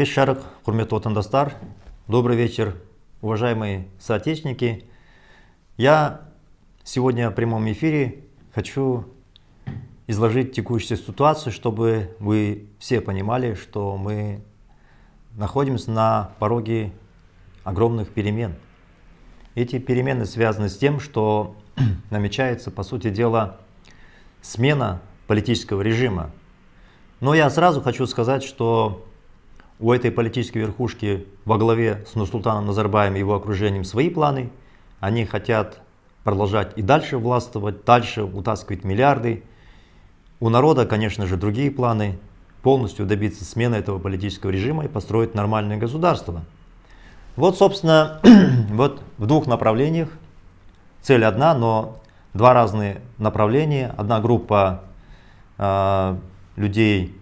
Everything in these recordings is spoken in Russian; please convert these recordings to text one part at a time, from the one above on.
кеш жарық құрметті отандастар добрый вечер уважаемые соотечественники я сегодня в прямом эфире хочу изложить текущую ситуацию чтобы вы все понимали что мы находимся на пороге огромных перемен эти перемены связаны с тем что намечается по сути дела смена политического режима но я сразу хочу сказать что у этой политической верхушки во главе с Нурсултаном Назарбаем и его окружением свои планы. Они хотят продолжать и дальше властвовать, дальше утаскивать миллиарды. У народа, конечно же, другие планы. Полностью добиться смены этого политического режима и построить нормальное государство. Вот, собственно, вот в двух направлениях. Цель одна, но два разные направления. Одна группа э, людей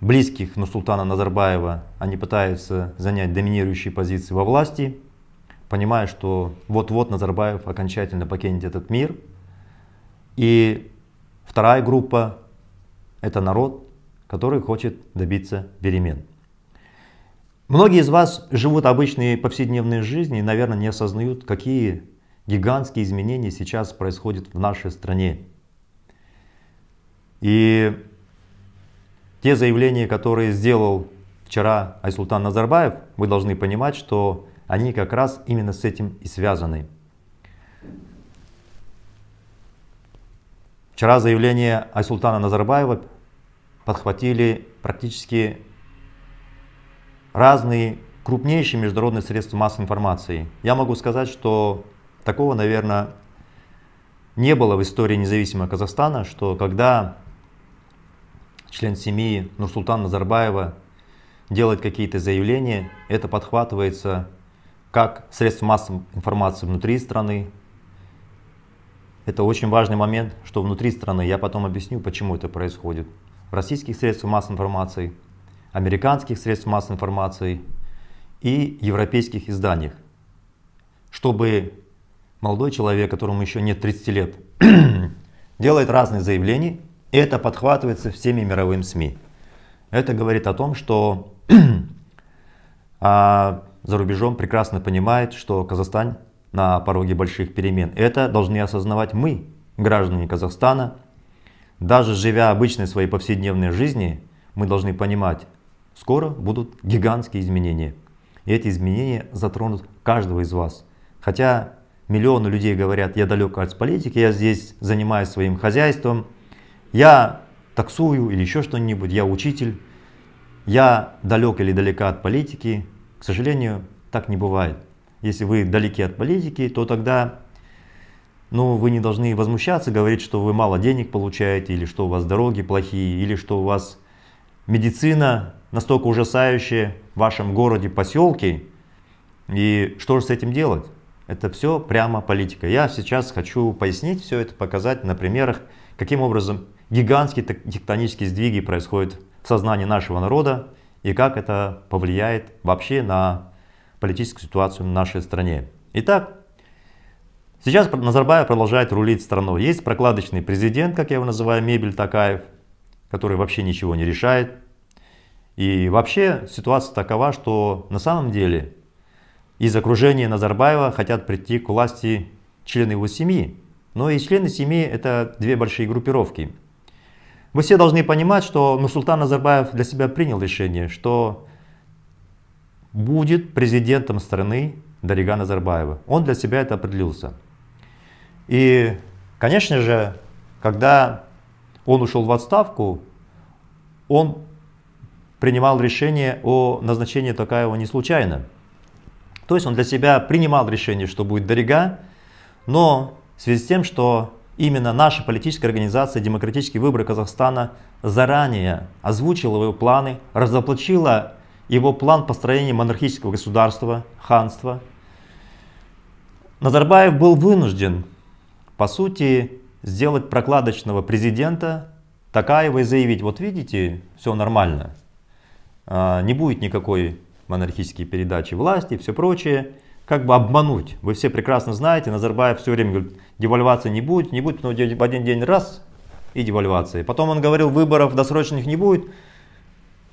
близких Нурсултана Назарбаева, они пытаются занять доминирующие позиции во власти, понимая, что вот-вот Назарбаев окончательно покинет этот мир. И вторая группа — это народ, который хочет добиться перемен. Многие из вас живут обычной повседневной жизнью и, наверное, не осознают, какие гигантские изменения сейчас происходят в нашей стране. И те заявления, которые сделал вчера Айсултан Назарбаев, вы должны понимать, что они как раз именно с этим и связаны. Вчера заявление Айсултана Назарбаева подхватили практически разные крупнейшие международные средства массовой информации. Я могу сказать, что такого, наверное, не было в истории независимого Казахстана, что когда член семьи Нурсултана Назарбаева делает какие-то заявления, это подхватывается как средств массовой информации внутри страны. Это очень важный момент, что внутри страны, я потом объясню, почему это происходит. В российских средств массовой информации, американских средств массовой информации и европейских изданиях. Чтобы молодой человек, которому еще нет 30 лет, делает разные заявления, это подхватывается всеми мировыми СМИ. Это говорит о том, что а, за рубежом прекрасно понимает, что Казахстан на пороге больших перемен. Это должны осознавать мы, граждане Казахстана. Даже живя обычной своей повседневной жизни, мы должны понимать, скоро будут гигантские изменения. И эти изменения затронут каждого из вас. Хотя миллионы людей говорят, я далек от политики, я здесь занимаюсь своим хозяйством, я таксую или еще что-нибудь, я учитель, я далек или далека от политики. К сожалению, так не бывает. Если вы далеки от политики, то тогда ну, вы не должны возмущаться, говорить, что вы мало денег получаете, или что у вас дороги плохие, или что у вас медицина настолько ужасающая в вашем городе, поселке. И что же с этим делать? Это все прямо политика. Я сейчас хочу пояснить все это, показать на примерах, каким образом гигантские тектонические сдвиги происходят в сознании нашего народа и как это повлияет вообще на политическую ситуацию в нашей стране. Итак, сейчас Назарбаев продолжает рулить страной. Есть прокладочный президент, как я его называю, мебель Такаев, который вообще ничего не решает. И вообще ситуация такова, что на самом деле из окружения Назарбаева хотят прийти к власти члены его семьи. Но и члены семьи это две большие группировки. Вы все должны понимать, что Нурсултан Назарбаев для себя принял решение, что будет президентом страны Дарига Назарбаева. Он для себя это определился. И, конечно же, когда он ушел в отставку, он принимал решение о назначении Токаева не случайно. То есть он для себя принимал решение, что будет Дарига, но в связи с тем, что именно наша политическая организация «Демократические выборы Казахстана» заранее озвучила его планы, разоплачила его план построения монархического государства, ханства. Назарбаев был вынужден, по сути, сделать прокладочного президента Такаева и заявить, вот видите, все нормально, а, не будет никакой монархической передачи власти и все прочее как бы обмануть. Вы все прекрасно знаете, Назарбаев все время говорит, девальвации не будет, не будет, но в один день раз и девальвации. Потом он говорил, выборов досрочных не будет.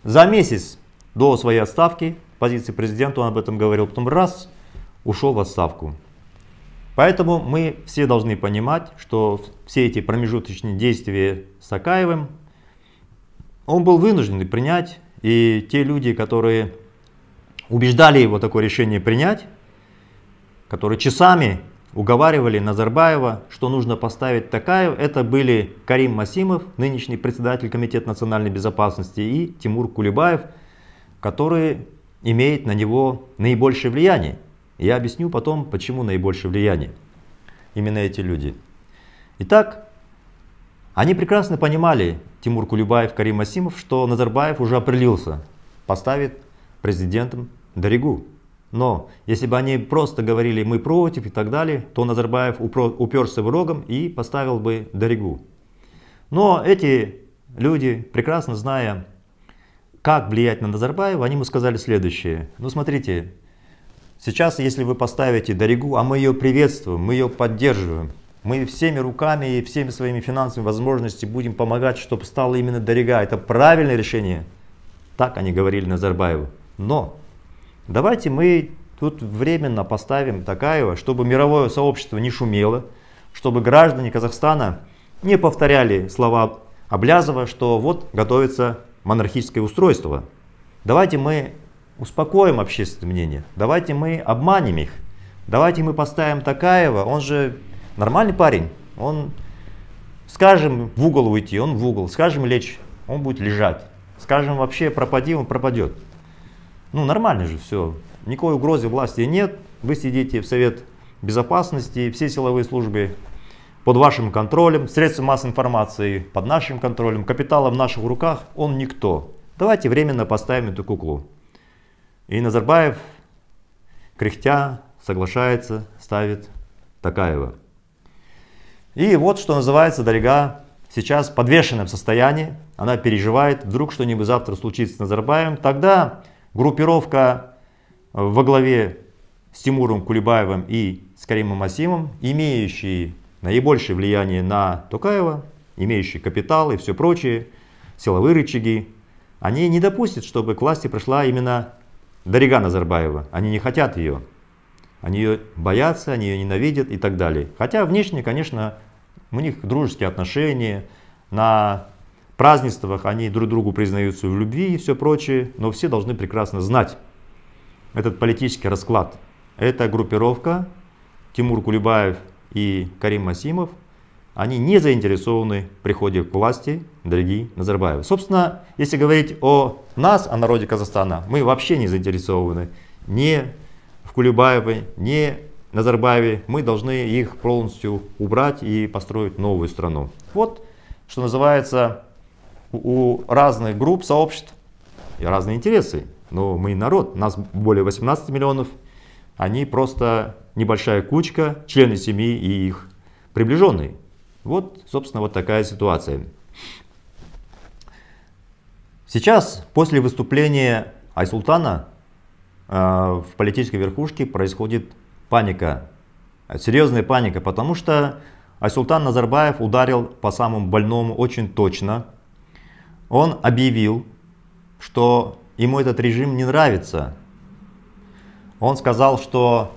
За месяц до своей отставки, позиции президента он об этом говорил, потом раз, ушел в отставку. Поэтому мы все должны понимать, что все эти промежуточные действия с Акаевым, он был вынужден принять, и те люди, которые убеждали его такое решение принять, которые часами уговаривали Назарбаева, что нужно поставить Такаев. Это были Карим Масимов, нынешний председатель Комитета национальной безопасности, и Тимур Кулебаев, которые имеют на него наибольшее влияние. Я объясню потом, почему наибольшее влияние. Именно эти люди. Итак, они прекрасно понимали, Тимур Кулебаев, Карим Масимов, что Назарбаев уже определился, поставит президентом Даригу. Но если бы они просто говорили «мы против» и так далее, то Назарбаев уперся бы рогом и поставил бы Доригу. Но эти люди, прекрасно зная, как влиять на Назарбаева, они ему сказали следующее. Ну смотрите, сейчас если вы поставите Доригу, а мы ее приветствуем, мы ее поддерживаем, мы всеми руками и всеми своими финансовыми возможностями будем помогать, чтобы стала именно Дорига. Это правильное решение. Так они говорили Назарбаеву. Но Давайте мы тут временно поставим Такаева, чтобы мировое сообщество не шумело, чтобы граждане Казахстана не повторяли слова Облязова, что вот готовится монархическое устройство. Давайте мы успокоим общественное мнение, давайте мы обманем их, давайте мы поставим Такаева, он же нормальный парень, он скажем в угол уйти, он в угол, скажем лечь, он будет лежать, скажем вообще пропади, он пропадет. Ну нормально же все. Никакой угрозы власти нет. Вы сидите в Совет Безопасности, все силовые службы под вашим контролем, средства массовой информации под нашим контролем, капитала в наших руках, он никто. Давайте временно поставим эту куклу. И Назарбаев, кряхтя, соглашается, ставит Такаева. И вот, что называется, Дорога сейчас в подвешенном состоянии, она переживает, вдруг что-нибудь завтра случится с Назарбаевым, тогда Группировка во главе с Тимуром Кулебаевым и с Каримом Асимом, имеющие наибольшее влияние на Токаева, имеющие капитал и все прочее, силовые рычаги, они не допустят, чтобы к власти пришла именно Дарига Назарбаева. Они не хотят ее. Они ее боятся, они ее ненавидят и так далее. Хотя внешне, конечно, у них дружеские отношения, на празднествах они друг другу признаются в любви и все прочее, но все должны прекрасно знать этот политический расклад. Эта группировка Тимур Кулебаев и Карим Масимов, они не заинтересованы в приходе к власти дорогие Назарбаева. Собственно, если говорить о нас, о народе Казахстана, мы вообще не заинтересованы ни в Кулебаеве, ни Назарбаеве. Мы должны их полностью убрать и построить новую страну. Вот, что называется, у разных групп, сообществ и разные интересы. Но мы народ, нас более 18 миллионов, они просто небольшая кучка, члены семьи и их приближенные. Вот, собственно, вот такая ситуация. Сейчас, после выступления Айсултана, э, в политической верхушке происходит паника, серьезная паника, потому что Айсултан Назарбаев ударил по самому больному очень точно, он объявил, что ему этот режим не нравится. Он сказал, что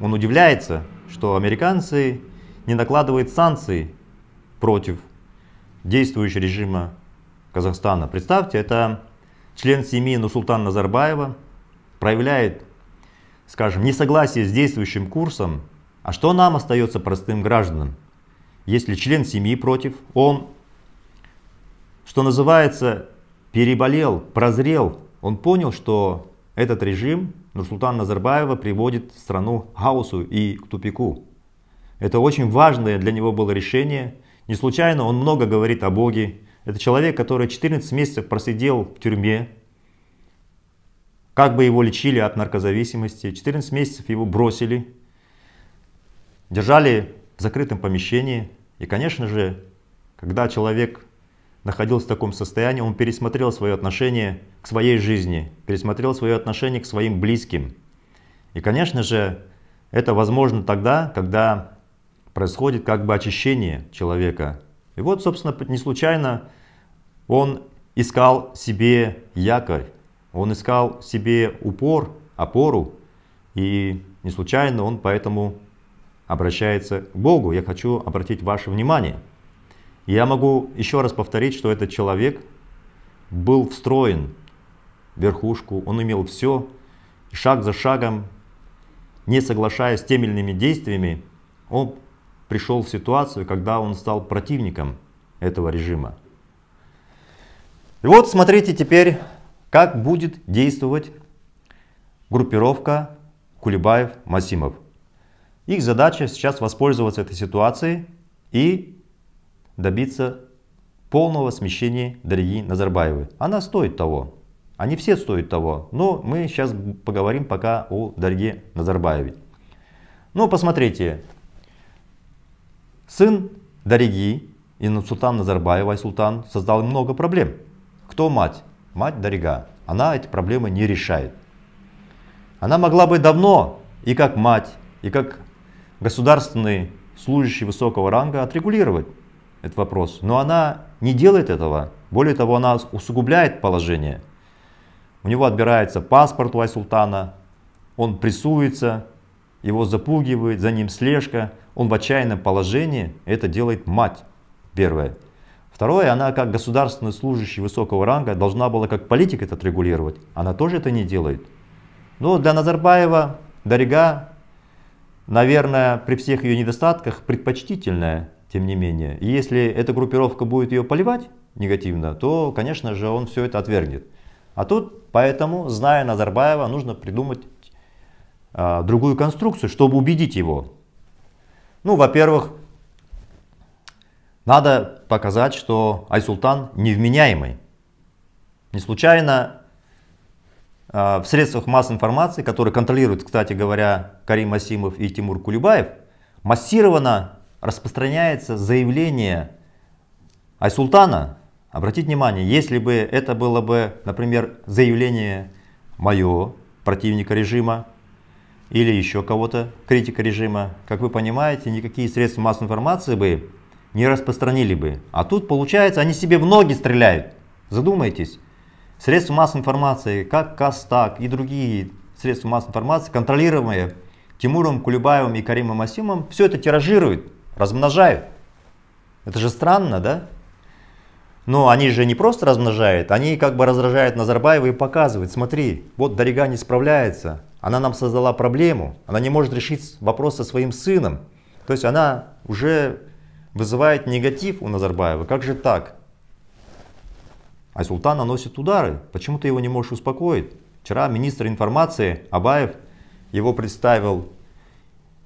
он удивляется, что американцы не накладывают санкции против действующего режима Казахстана. Представьте, это член семьи Нусултана Назарбаева проявляет, скажем, несогласие с действующим курсом. А что нам остается простым гражданам? Если член семьи против, он что называется, переболел, прозрел. Он понял, что этот режим Нурсултана Назарбаева приводит страну к хаосу и к тупику. Это очень важное для него было решение. Не случайно он много говорит о Боге. Это человек, который 14 месяцев просидел в тюрьме, как бы его лечили от наркозависимости. 14 месяцев его бросили, держали в закрытом помещении. И, конечно же, когда человек находился в таком состоянии, он пересмотрел свое отношение к своей жизни, пересмотрел свое отношение к своим близким. И, конечно же, это возможно тогда, когда происходит как бы очищение человека. И вот, собственно, не случайно он искал себе якорь, он искал себе упор, опору, и не случайно он поэтому обращается к Богу. Я хочу обратить ваше внимание – я могу еще раз повторить, что этот человек был встроен в верхушку, он имел все, шаг за шагом, не соглашаясь с теми или иными действиями, он пришел в ситуацию, когда он стал противником этого режима. И вот смотрите теперь, как будет действовать группировка Кулебаев-Масимов. Их задача сейчас воспользоваться этой ситуацией и добиться полного смещения дорогие Назарбаевой. Она стоит того. Они все стоят того. Но мы сейчас поговорим пока о Дарье Назарбаевой. Ну, посмотрите. Сын Дариги, Инсултан Назарбаев, султан создал много проблем. Кто мать? Мать Дарига. Она эти проблемы не решает. Она могла бы давно, и как мать, и как государственный служащий высокого ранга, отрегулировать этот вопрос. Но она не делает этого. Более того, она усугубляет положение. У него отбирается паспорт у Айсултана, он прессуется, его запугивает, за ним слежка, он в отчаянном положении, это делает мать, первое. Второе, она как государственный служащий высокого ранга должна была как политик это регулировать, она тоже это не делает. Но для Назарбаева Дарига, наверное, при всех ее недостатках предпочтительная тем не менее. И если эта группировка будет ее поливать негативно, то, конечно же, он все это отвергнет. А тут, поэтому, зная Назарбаева, нужно придумать а, другую конструкцию, чтобы убедить его. Ну, во-первых, надо показать, что Айсултан невменяемый. Не случайно а, в средствах массовой информации, которые контролируют, кстати говоря, Карим Асимов и Тимур Кулебаев, массированно распространяется заявление Айсултана. Обратите внимание, если бы это было бы, например, заявление мое, противника режима, или еще кого-то, критика режима, как вы понимаете, никакие средства массовой информации бы не распространили бы. А тут, получается, они себе в ноги стреляют. Задумайтесь. Средства массовой информации, как Кастак и другие средства массовой информации, контролируемые Тимуром Кулебаевым и Каримом Асимом, все это тиражируют. Размножают. Это же странно, да? Но они же не просто размножают, они как бы раздражают Назарбаева и показывают, смотри, вот Дарига не справляется, она нам создала проблему, она не может решить вопрос со своим сыном. То есть она уже вызывает негатив у Назарбаева, как же так? А султан наносит удары, почему ты его не можешь успокоить? Вчера министр информации Абаев его представил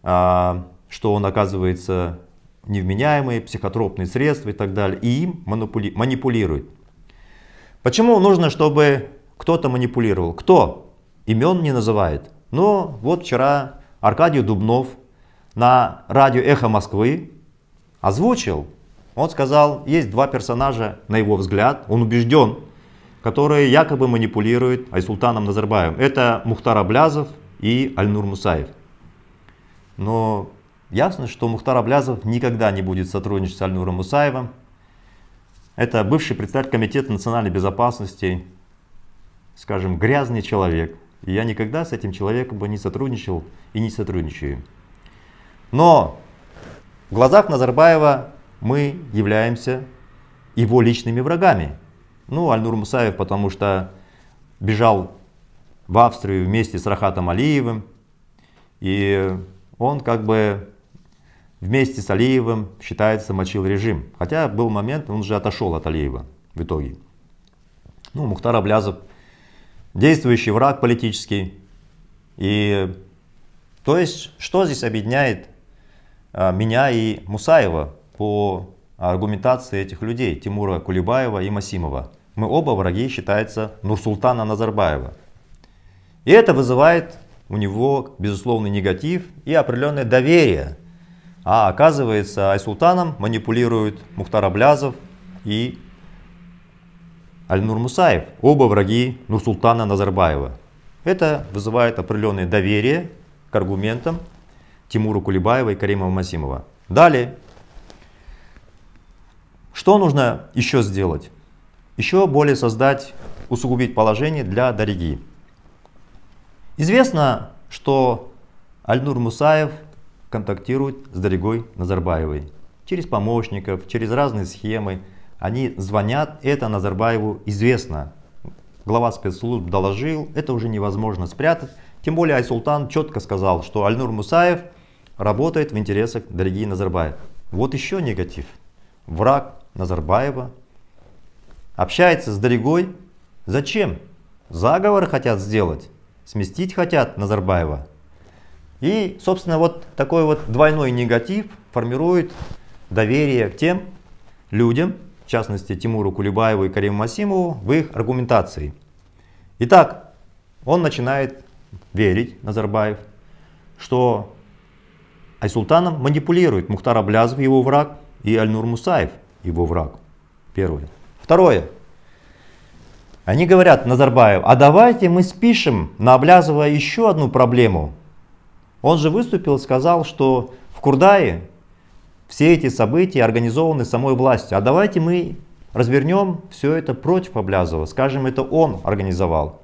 а, что он оказывается невменяемый, психотропные средства и так далее, и им манипули манипулирует. Почему нужно, чтобы кто-то манипулировал? Кто? Имен не называет. Но ну, вот вчера Аркадий Дубнов на радио «Эхо Москвы» озвучил, он сказал, есть два персонажа, на его взгляд, он убежден, которые якобы манипулируют Айсултаном Назарбаевым. Это Мухтар Аблязов и Альнур Мусаев. Но Ясно, что Мухтар Аблязов никогда не будет сотрудничать с Альнуром Мусаевым. Это бывший председатель Комитета национальной безопасности, скажем, грязный человек. И я никогда с этим человеком бы не сотрудничал и не сотрудничаю. Но в глазах Назарбаева мы являемся его личными врагами. Ну, Альнур Мусаев, потому что бежал в Австрию вместе с Рахатом Алиевым. И он как бы вместе с Алиевым, считается, мочил режим. Хотя был момент, он же отошел от Алиева в итоге. Ну, Мухтар Аблязов, действующий враг политический. И то есть, что здесь объединяет а, меня и Мусаева по аргументации этих людей, Тимура Кулебаева и Масимова? Мы оба враги, считается, Нурсултана Назарбаева. И это вызывает у него, безусловный негатив и определенное доверие а оказывается, Айсултаном манипулируют Мухтар Аблязов и Альнур Мусаев, оба враги Нурсултана Назарбаева. Это вызывает определенное доверие к аргументам Тимура Кулибаева и Карима Масимова. Далее, что нужно еще сделать? Еще более создать, усугубить положение для Дариги. Известно, что Альнур Мусаев – контактируют с Дорогой Назарбаевой. Через помощников, через разные схемы. Они звонят, это Назарбаеву известно. Глава спецслужб доложил, это уже невозможно спрятать. Тем более Айсултан четко сказал, что Альнур Мусаев работает в интересах дорогие Назарбаев. Вот еще негатив. Враг Назарбаева общается с Дорогой. Зачем? Заговор хотят сделать. Сместить хотят Назарбаева. И, собственно, вот такой вот двойной негатив формирует доверие к тем людям, в частности Тимуру Кулебаеву и Кариму Масимову, в их аргументации. Итак, он начинает верить, Назарбаев, что Айсултаном манипулирует Мухтар Аблязов, его враг, и Альнур Мусаев, его враг. Первое. Второе. Они говорят, Назарбаев, а давайте мы спишем на Аблязова еще одну проблему, он же выступил и сказал, что в Курдае все эти события организованы самой властью. А давайте мы развернем все это против Облязова, скажем, это он организовал.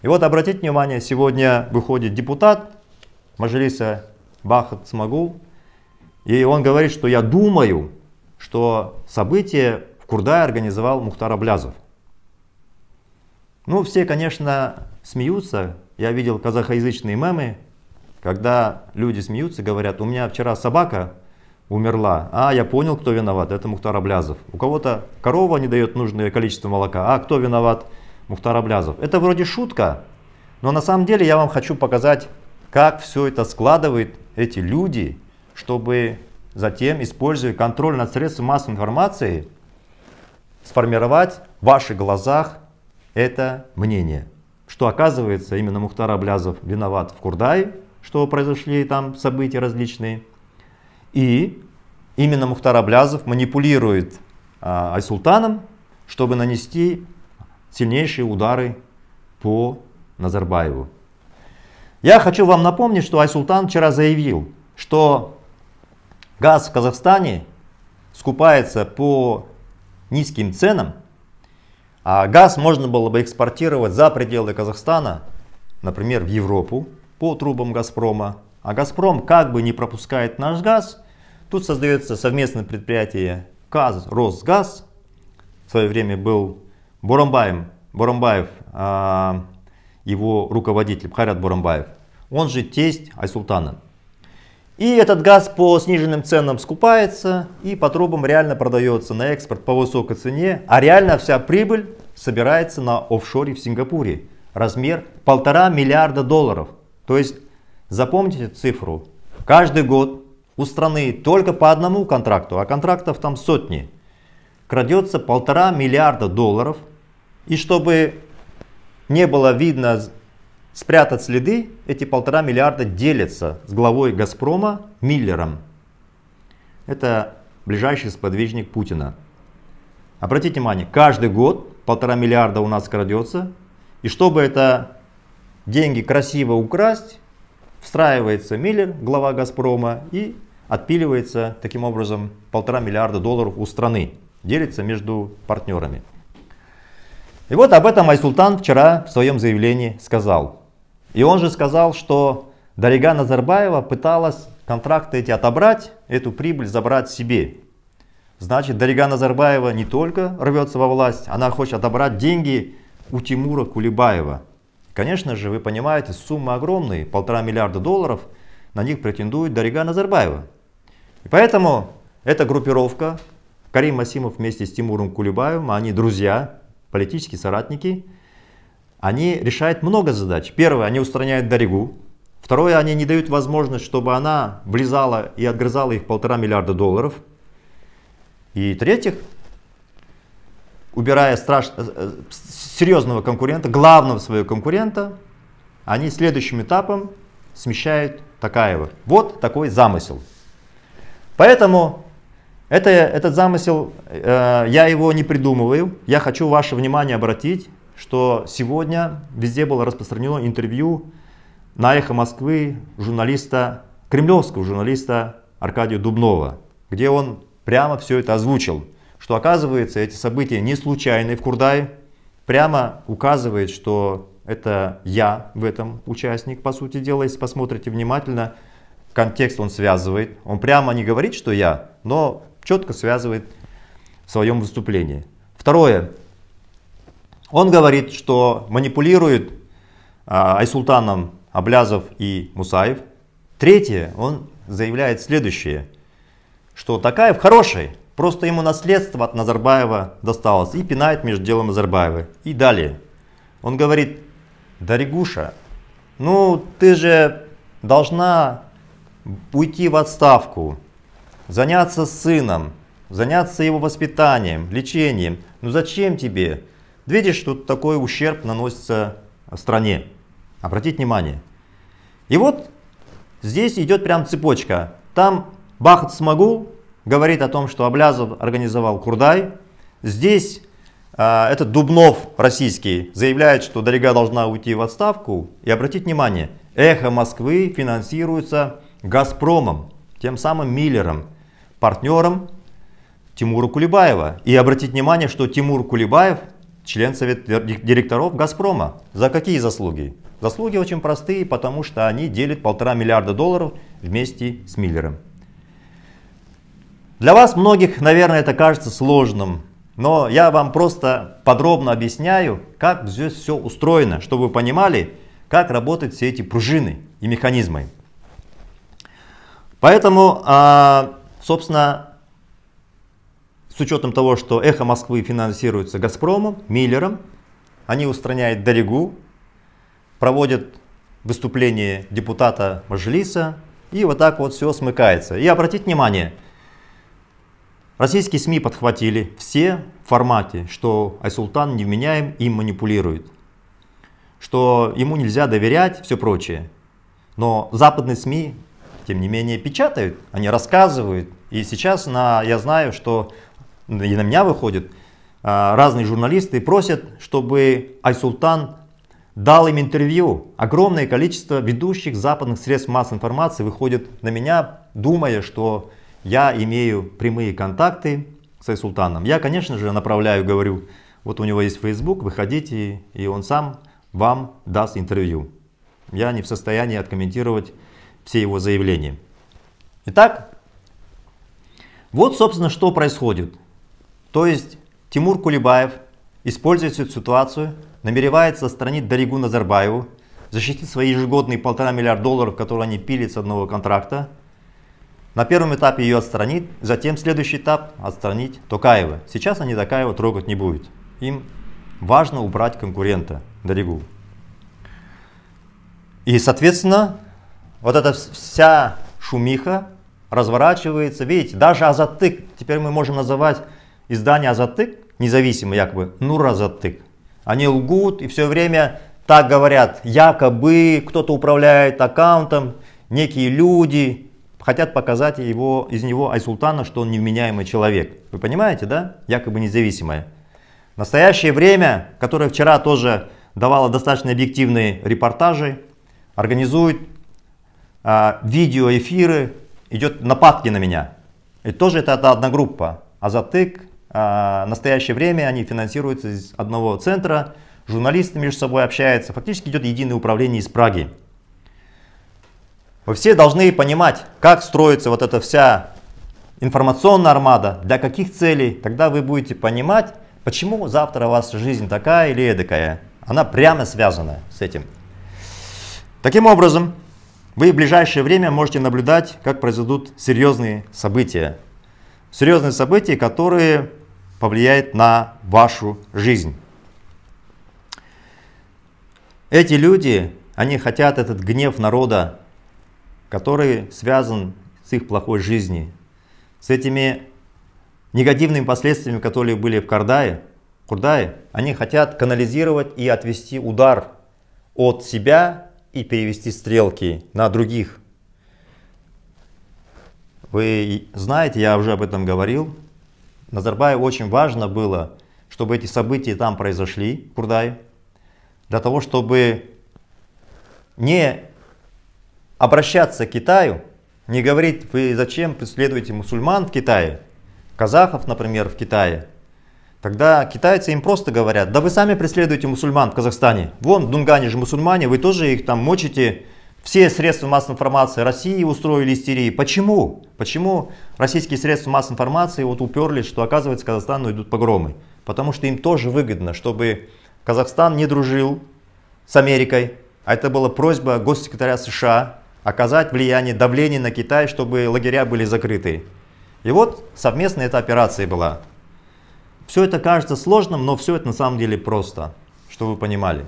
И вот обратите внимание, сегодня выходит депутат Мажилиса Бахат Смогул, и он говорит, что я думаю, что события в Курдае организовал Мухтар Аблязов. Ну, все, конечно, смеются. Я видел казахоязычные мемы, когда люди смеются, говорят, у меня вчера собака умерла, а я понял, кто виноват, это Мухтар Аблязов. У кого-то корова не дает нужное количество молока, а кто виноват? Мухтар Аблязов. Это вроде шутка, но на самом деле я вам хочу показать, как все это складывает эти люди, чтобы затем, используя контроль над средствами массовой информации, сформировать в ваших глазах это мнение, что оказывается именно Мухтар Аблязов виноват в Курдае, что произошли там события различные. И именно Мухтар Аблязов манипулирует а, Айсултаном, чтобы нанести сильнейшие удары по Назарбаеву. Я хочу вам напомнить, что Айсултан вчера заявил, что газ в Казахстане скупается по низким ценам, а газ можно было бы экспортировать за пределы Казахстана, например, в Европу, по трубам «Газпрома», а «Газпром» как бы не пропускает наш газ, тут создается совместное предприятие «КАЗ Росгаз». В свое время был Боромбаев, Боромбаев его руководитель Харят Боромбаев, он же тесть Айсултана. И этот газ по сниженным ценам скупается и по трубам реально продается на экспорт по высокой цене, а реально вся прибыль собирается на офшоре в Сингапуре. Размер полтора миллиарда долларов – то есть запомните цифру. Каждый год у страны только по одному контракту, а контрактов там сотни, крадется полтора миллиарда долларов. И чтобы не было видно спрятать следы, эти полтора миллиарда делятся с главой «Газпрома» Миллером. Это ближайший сподвижник Путина. Обратите внимание, каждый год полтора миллиарда у нас крадется. И чтобы это деньги красиво украсть, встраивается Миллер, глава Газпрома, и отпиливается таким образом полтора миллиарда долларов у страны, делится между партнерами. И вот об этом Айсултан вчера в своем заявлении сказал. И он же сказал, что Дарига Назарбаева пыталась контракты эти отобрать, эту прибыль забрать себе. Значит, Дарига Назарбаева не только рвется во власть, она хочет отобрать деньги у Тимура Кулебаева, Конечно же, вы понимаете, суммы огромные, полтора миллиарда долларов, на них претендует Дарига Назарбаева. И поэтому эта группировка, Карим Масимов вместе с Тимуром Кулебаевым, они друзья, политические соратники, они решают много задач. Первое, они устраняют Даригу. Второе, они не дают возможность, чтобы она влезала и отгрызала их полтора миллиарда долларов. И третьих, убирая страш... Э, серьезного конкурента, главного своего конкурента, они следующим этапом смещают Такаева. Вот такой замысел. Поэтому это, этот замысел, э, я его не придумываю. Я хочу ваше внимание обратить, что сегодня везде было распространено интервью на «Эхо Москвы» журналиста, кремлевского журналиста Аркадия Дубнова, где он прямо все это озвучил что оказывается эти события не случайны в Курдае, прямо указывает, что это я в этом участник, по сути дела, если посмотрите внимательно, контекст он связывает, он прямо не говорит, что я, но четко связывает в своем выступлении. Второе, он говорит, что манипулирует а, Айсултаном Аблязов и Мусаев. Третье, он заявляет следующее, что Такаев хороший, Просто ему наследство от Назарбаева досталось и пинает между делом Назарбаева. И далее. Он говорит, Даригуша, ну ты же должна уйти в отставку, заняться сыном, заняться его воспитанием, лечением. Ну зачем тебе? Видишь, что такой ущерб наносится стране. Обратите внимание. И вот здесь идет прям цепочка. Там Бахат Смогул говорит о том, что Облязов организовал Курдай. Здесь э, этот Дубнов российский заявляет, что Дорига должна уйти в отставку. И обратите внимание, эхо Москвы финансируется Газпромом, тем самым Миллером, партнером Тимура Кулебаева. И обратите внимание, что Тимур Кулебаев член совета директоров Газпрома. За какие заслуги? Заслуги очень простые, потому что они делят полтора миллиарда долларов вместе с Миллером. Для вас многих, наверное, это кажется сложным, но я вам просто подробно объясняю, как здесь все устроено, чтобы вы понимали, как работают все эти пружины и механизмы. Поэтому, а, собственно, с учетом того, что «Эхо Москвы» финансируется «Газпромом», «Миллером», они устраняют Даригу, проводят выступление депутата Мажилиса, и вот так вот все смыкается. И обратите внимание – Российские СМИ подхватили все в формате, что Айсултан невменяем и манипулирует, что ему нельзя доверять, все прочее. Но западные СМИ, тем не менее, печатают, они рассказывают. И сейчас на, я знаю, что и на меня выходят а, разные журналисты и просят, чтобы Айсултан дал им интервью. Огромное количество ведущих западных средств массовой информации выходит на меня, думая, что я имею прямые контакты с Айсултаном. Я, конечно же, направляю, говорю, вот у него есть Facebook, выходите, и он сам вам даст интервью. Я не в состоянии откомментировать все его заявления. Итак, вот, собственно, что происходит. То есть Тимур Кулибаев использует эту ситуацию, намеревается отстранить Даригу Назарбаеву, защитить свои ежегодные полтора миллиарда долларов, которые они пили с одного контракта – на первом этапе ее отстранить, затем следующий этап отстранить Токаева. Сейчас они Токаева трогать не будут. Им важно убрать конкурента Доригу. И, соответственно, вот эта вся шумиха разворачивается. Видите, даже Азатык, теперь мы можем называть издание Азатык, независимо якобы, Нур Азатык. Они лгут и все время так говорят, якобы кто-то управляет аккаунтом, некие люди, хотят показать его, из него Айсултана, что он невменяемый человек. Вы понимаете, да? Якобы независимое. В настоящее время, которое вчера тоже давало достаточно объективные репортажи, организует а, видеоэфиры, идет нападки на меня. И тоже это одна группа. Азатык, а, в настоящее время они финансируются из одного центра, журналисты между собой общаются. Фактически идет единое управление из Праги. Вы все должны понимать, как строится вот эта вся информационная армада, для каких целей. Тогда вы будете понимать, почему завтра у вас жизнь такая или эдакая. Она прямо связана с этим. Таким образом, вы в ближайшее время можете наблюдать, как произойдут серьезные события. Серьезные события, которые повлияют на вашу жизнь. Эти люди, они хотят этот гнев народа который связан с их плохой жизнью, с этими негативными последствиями, которые были в Кардае, Курдае, они хотят канализировать и отвести удар от себя и перевести стрелки на других. Вы знаете, я уже об этом говорил, Назарбаеву очень важно было, чтобы эти события там произошли, в Курдае, для того, чтобы не обращаться к Китаю, не говорить, вы зачем преследуете мусульман в Китае, казахов, например, в Китае, тогда китайцы им просто говорят, да вы сами преследуете мусульман в Казахстане. Вон в Дунгане же мусульмане, вы тоже их там мочите. Все средства массовой информации России устроили истерии. Почему? Почему российские средства массовой информации вот уперлись, что оказывается Казахстану идут погромы? Потому что им тоже выгодно, чтобы Казахстан не дружил с Америкой. А это была просьба госсекретаря США оказать влияние, давление на Китай, чтобы лагеря были закрыты. И вот совместная эта операция была. Все это кажется сложным, но все это на самом деле просто, чтобы вы понимали.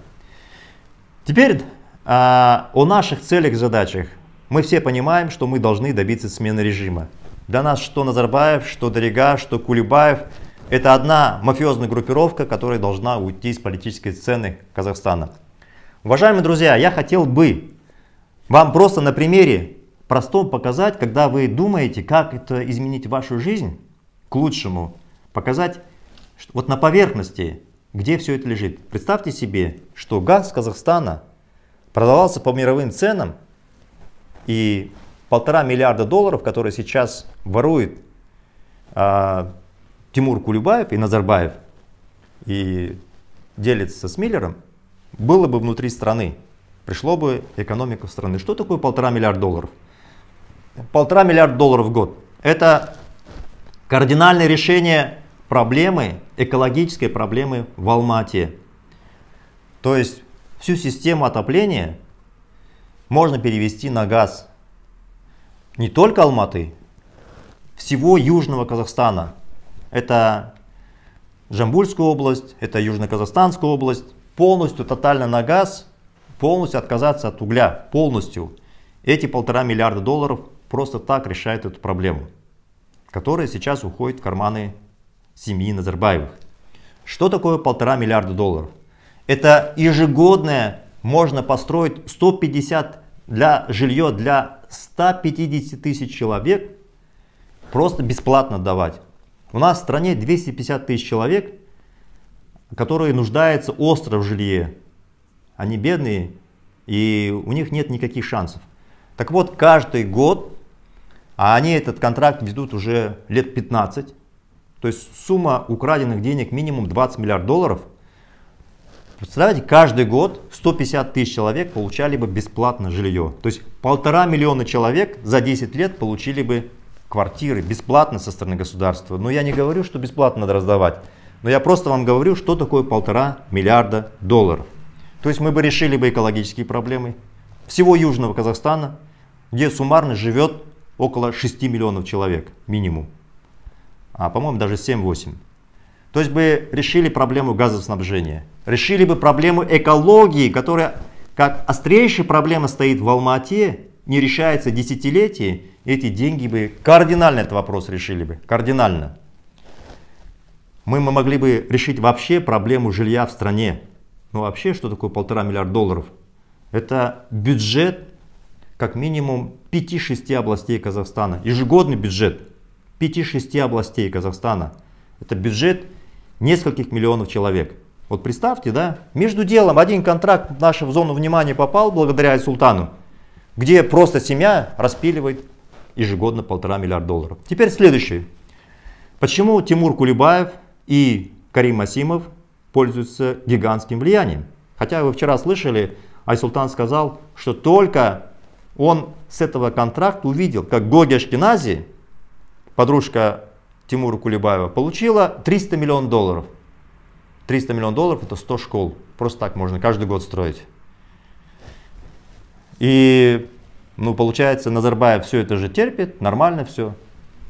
Теперь а, о наших целях и задачах. Мы все понимаем, что мы должны добиться смены режима. Для нас что Назарбаев, что Дорига, что Кулибаев – это одна мафиозная группировка, которая должна уйти из политической сцены Казахстана. Уважаемые друзья, я хотел бы вам просто на примере простом показать, когда вы думаете, как это изменить вашу жизнь к лучшему, показать что вот на поверхности, где все это лежит. Представьте себе, что газ Казахстана продавался по мировым ценам и полтора миллиарда долларов, которые сейчас ворует а, Тимур Кулебаев и Назарбаев и делится с Миллером, было бы внутри страны пришло бы экономика страны. Что такое полтора миллиарда долларов? Полтора миллиарда долларов в год. Это кардинальное решение проблемы, экологической проблемы в Алмате. То есть всю систему отопления можно перевести на газ. Не только Алматы, всего Южного Казахстана. Это Жамбульская область, это Южно-Казахстанская область. Полностью тотально на газ – полностью отказаться от угля, полностью. Эти полтора миллиарда долларов просто так решают эту проблему, которая сейчас уходит в карманы семьи Назарбаевых. Что такое полтора миллиарда долларов? Это ежегодное можно построить 150 для жилье для 150 тысяч человек просто бесплатно давать. У нас в стране 250 тысяч человек, которые нуждаются остро в жилье. Они бедные, и у них нет никаких шансов. Так вот, каждый год, а они этот контракт ведут уже лет 15, то есть сумма украденных денег минимум 20 миллиард долларов. Представляете, каждый год 150 тысяч человек получали бы бесплатно жилье. То есть полтора миллиона человек за 10 лет получили бы квартиры бесплатно со стороны государства. Но я не говорю, что бесплатно надо раздавать. Но я просто вам говорю, что такое полтора миллиарда долларов. То есть мы бы решили бы экологические проблемы всего Южного Казахстана, где суммарно живет около 6 миллионов человек минимум. А по-моему даже 7-8. То есть бы решили проблему газоснабжения, решили бы проблему экологии, которая как острейшая проблема стоит в Алмате, не решается десятилетия, эти деньги бы кардинально этот вопрос решили бы, кардинально. Мы, мы могли бы решить вообще проблему жилья в стране, ну вообще, что такое полтора миллиарда долларов? Это бюджет как минимум 5-6 областей Казахстана. Ежегодный бюджет 5-6 областей Казахстана. Это бюджет нескольких миллионов человек. Вот представьте, да, между делом один контракт наш в зону внимания попал благодаря Султану, где просто семья распиливает ежегодно полтора миллиарда долларов. Теперь следующее. Почему Тимур Кулибаев и Карим Масимов пользуются гигантским влиянием. Хотя вы вчера слышали, Айсултан сказал, что только он с этого контракта увидел, как Гоги Ашкенази, подружка Тимура Кулебаева, получила 300 миллионов долларов. 300 миллионов долларов это 100 школ. Просто так можно каждый год строить. И, ну, получается, Назарбаев все это же терпит, нормально все.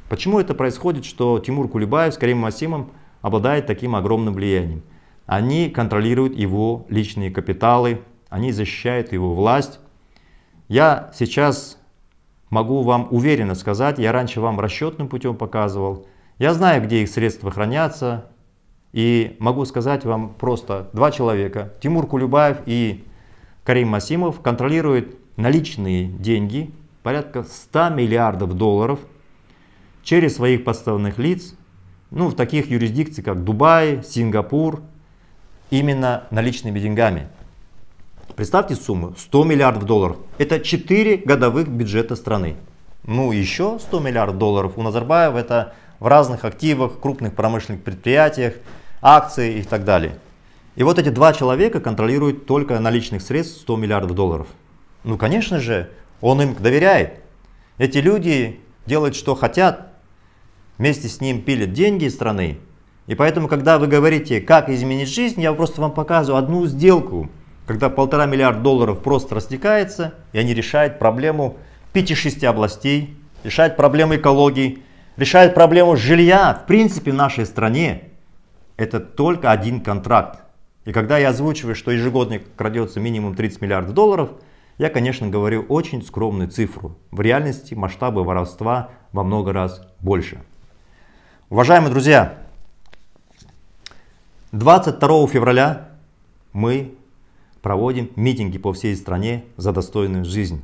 Почему это происходит, что Тимур Кулебаев с Каримом Масимом обладает таким огромным влиянием? Они контролируют его личные капиталы, они защищают его власть. Я сейчас могу вам уверенно сказать, я раньше вам расчетным путем показывал, я знаю, где их средства хранятся, и могу сказать вам просто, два человека, Тимур Кулюбаев и Карим Масимов, контролируют наличные деньги, порядка 100 миллиардов долларов, через своих подставных лиц, ну, в таких юрисдикциях, как Дубай, Сингапур, именно наличными деньгами. Представьте сумму 100 миллиардов долларов. Это 4 годовых бюджета страны. Ну еще 100 миллиардов долларов у Назарбаева это в разных активах, крупных промышленных предприятиях, акции и так далее. И вот эти два человека контролируют только наличных средств 100 миллиардов долларов. Ну конечно же, он им доверяет. Эти люди делают что хотят, вместе с ним пилят деньги из страны, и поэтому, когда вы говорите, как изменить жизнь, я просто вам показываю одну сделку, когда полтора миллиарда долларов просто растекается, и они решают проблему 5-6 областей, решают проблему экологии, решают проблему жилья. В принципе, в нашей стране это только один контракт. И когда я озвучиваю, что ежегодно крадется минимум 30 миллиардов долларов, я, конечно, говорю очень скромную цифру. В реальности масштабы воровства во много раз больше. Уважаемые друзья, 22 февраля мы проводим митинги по всей стране за достойную жизнь.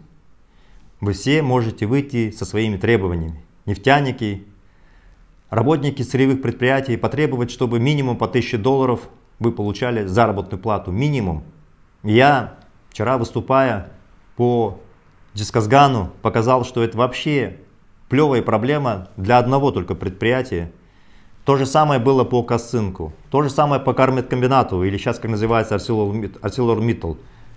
Вы все можете выйти со своими требованиями. Нефтяники, работники сырьевых предприятий потребовать, чтобы минимум по 1000 долларов вы получали заработную плату. Минимум. Я вчера выступая по Джисказгану показал, что это вообще плевая проблема для одного только предприятия – то же самое было по Косынку, то же самое по кармет или сейчас как называется ArcelorMittal.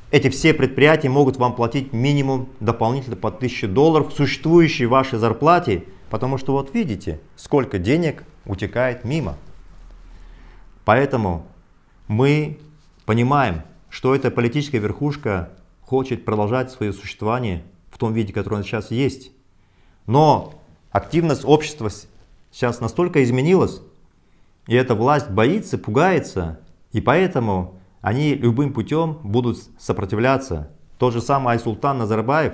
Эти все предприятия могут вам платить минимум дополнительно по 1000 долларов к существующей вашей зарплате, потому что вот видите, сколько денег утекает мимо. Поэтому мы понимаем, что эта политическая верхушка хочет продолжать свое существование в том виде, которое он сейчас есть. Но активность общества сейчас настолько изменилась, и эта власть боится, пугается, и поэтому они любым путем будут сопротивляться. То же самое Айсултан Назарбаев,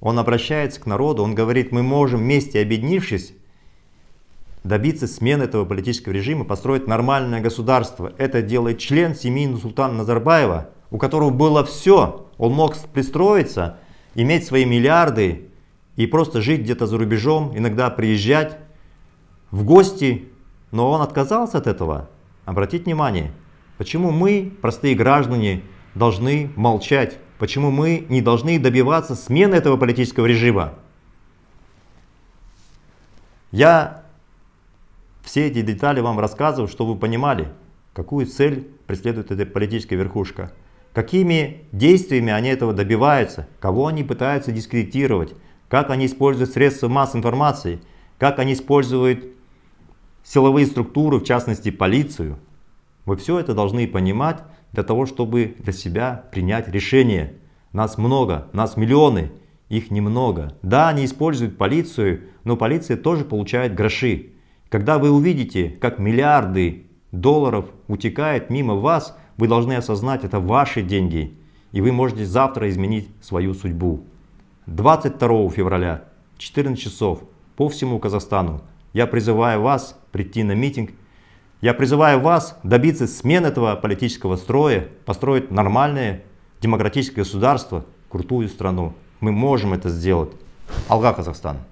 он обращается к народу, он говорит, мы можем вместе объединившись, добиться смены этого политического режима, построить нормальное государство. Это делает член семьи султана Назарбаева, у которого было все. Он мог пристроиться, иметь свои миллиарды и просто жить где-то за рубежом, иногда приезжать, в гости, но он отказался от этого. Обратите внимание, почему мы, простые граждане, должны молчать? Почему мы не должны добиваться смены этого политического режима? Я все эти детали вам рассказываю, чтобы вы понимали, какую цель преследует эта политическая верхушка, какими действиями они этого добиваются, кого они пытаются дискредитировать, как они используют средства массовой информации, как они используют силовые структуры, в частности полицию. вы все это должны понимать для того, чтобы для себя принять решение. Нас много, нас миллионы, их немного. Да, они используют полицию, но полиция тоже получает гроши. Когда вы увидите, как миллиарды долларов утекает мимо вас, вы должны осознать, это ваши деньги, и вы можете завтра изменить свою судьбу. 22 февраля, 14 часов, по всему Казахстану. Я призываю вас прийти на митинг. Я призываю вас добиться смены этого политического строя, построить нормальное демократическое государство, крутую страну. Мы можем это сделать. Алга, Казахстан.